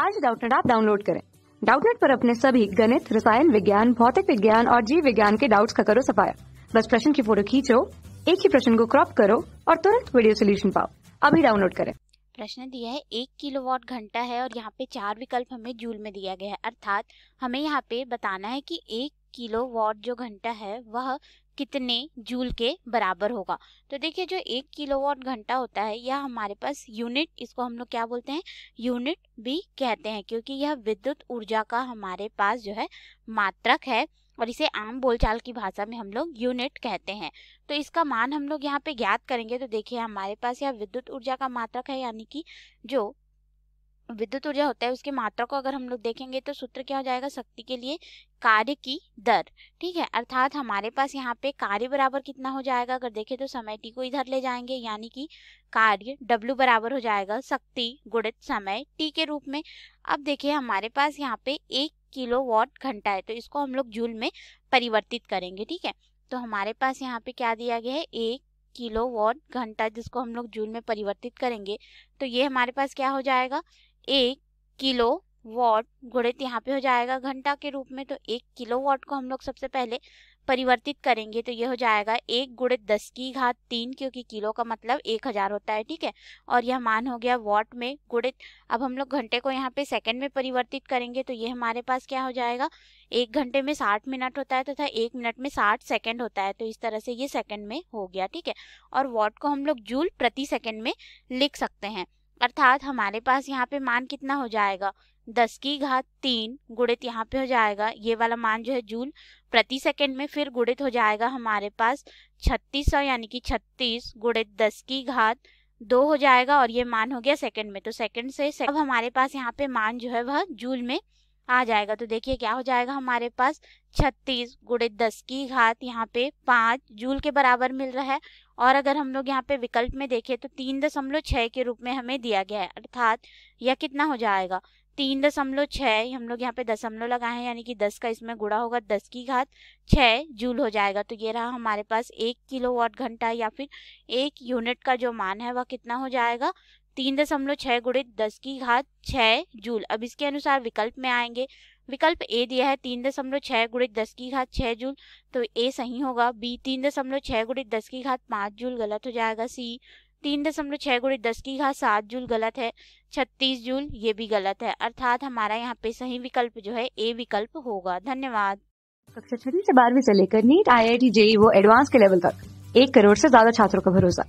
आज डाउटनेट आप डाउनलोड करें डाउटनेट पर अपने सभी गणित रसायन विज्ञान भौतिक विज्ञान और जीव विज्ञान के डाउट्स का करो सफाया बस प्रश्न की फोटो खींचो एक ही प्रश्न को क्रॉप करो और तुरंत वीडियो सोल्यूशन पाओ अभी डाउनलोड करें प्रश्न दिया है एक किलोवाट घंटा है और यहाँ पे चार विकल्प हमें जूल में दिया गया है अर्थात हमें यहाँ पे बताना है कि एक किलो वॉट जो घंटा है वह कितने जूल के बराबर होगा तो देखिए जो एक किलोवाट घंटा होता है यह हमारे पास यूनिट इसको हम लोग क्या बोलते हैं यूनिट भी कहते हैं क्योंकि यह विद्युत ऊर्जा का हमारे पास जो है मात्रक है और इसे आम बोलचाल की भाषा में हम लोग यूनिट कहते हैं तो इसका मान हम लोग यहाँ पे ज्ञात करेंगे तो देखिए हमारे पास यह विद्युत ऊर्जा का मात्रक है यानी कि जो विद्युत ऊर्जा होता है उसकी मात्रा को अगर हम लोग देखेंगे तो सूत्र क्या हो जाएगा शक्ति के लिए कार्य की दर ठीक है अर्थात हमारे पास यहाँ पे कार्य बराबर कितना हो जाएगा अगर देखें तो समय टी को इधर ले जाएंगे यानी कि कार्य डब्ल्यू बराबर हो जाएगा शक्ति गुणित समय टी के रूप में अब देखिए हमारे पास यहाँ पे एक किलो वॉट घंटा है तो इसको हम लोग झूल में परिवर्तित करेंगे ठीक है तो हमारे पास यहाँ पे क्या दिया गया है एक किलो वॉट घंटा जिसको हम लोग झूल में परिवर्तित करेंगे तो ये हमारे पास क्या हो जाएगा एक किलो वॉट गुणित यहाँ पे हो जाएगा घंटा के रूप में तो एक किलो वॉट को हम लोग सबसे पहले परिवर्तित करेंगे तो ये हो जाएगा एक गुणित दस की घात तीन क्योंकि किलो का मतलब एक हजार होता है ठीक है और यह मान हो गया वॉट में गुणित अब हम लोग घंटे को यहाँ पे सेकंड में परिवर्तित करेंगे तो ये हमारे पास क्या हो जाएगा एक घंटे में साठ मिनट होता है तथा तो एक मिनट में साठ सेकेंड होता है तो इस तरह से ये सेकंड में हो गया ठीक है और वॉट को हम लोग जूल प्रति सेकेंड में लिख सकते हैं अर्थात हमारे पास यहाँ पे मान कितना हो जाएगा दस की घात तीन गुणित यहाँ पे हो जाएगा ये वाला मान जो है जूल प्रति सेकंड में फिर गुणित हो जाएगा हमारे पास छत्तीस सौ यानी कि छत्तीस गुणित दस की घात दो हो जाएगा और ये मान हो गया सेकंड में तो सेकंड से अब हमारे पास यहाँ पे मान जो है वह जूल में आ जाएगा तो देखिए क्या हो जाएगा हमारे पास छत्तीस गुड़े दस की घात यहाँ पे पाँच जूल के बराबर मिल रहा है और अगर हम लोग यहाँ पे विकल्प में देखें तो तीन दशमलव छः के रूप में हमें दिया गया है अर्थात यह कितना हो जाएगा तीन दशमलव छः हम लोग यहाँ पे दशमलव लगाए हैं यानी कि दस का इसमें गुड़ा होगा दस की घात छः जूल हो जाएगा तो ये रहा हमारे पास एक किलोवाट घंटा या फिर एक यूनिट का जो मान है वह कितना हो जाएगा तीन दशमलव छः गुणित दस की घात छः जूल अब इसके अनुसार विकल्प में आएंगे विकल्प ए दिया है तीन दशमलव छः गुणित दस की घात छः जूल तो ए सही होगा बी तीन दशमलव छः गुणित दस की घात पाँच जूल गलत हो जाएगा सी तीन दशमलव छः गुणित दस की घात सात जूल गलत है छत्तीस जूल ये भी गलत है अर्थात हमारा यहाँ पे सही विकल्प जो है ए विकल्प होगा धन्यवाद कक्षा छठी से बारहवीं से लेकर NEET I I T JEE वो एडवांस के लेवल तक एक करोड़ से ज्यादा छात्रों का भरोसा